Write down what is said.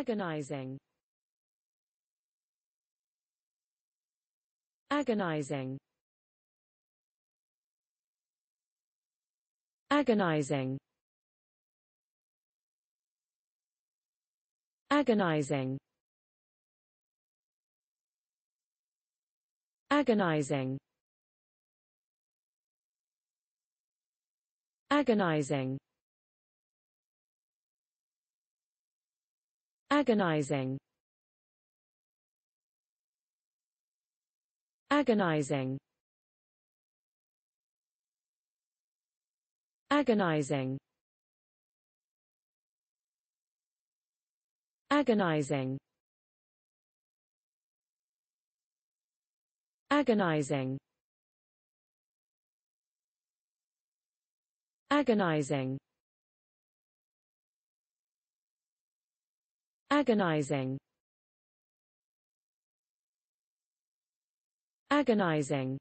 Agonizing. Agonizing. Agonizing. Agonizing. Agonizing. Agonizing. Agonizing. Agonizing. Agonizing. Agonizing. Agonizing. Agonizing. Agonizing. Agonizing.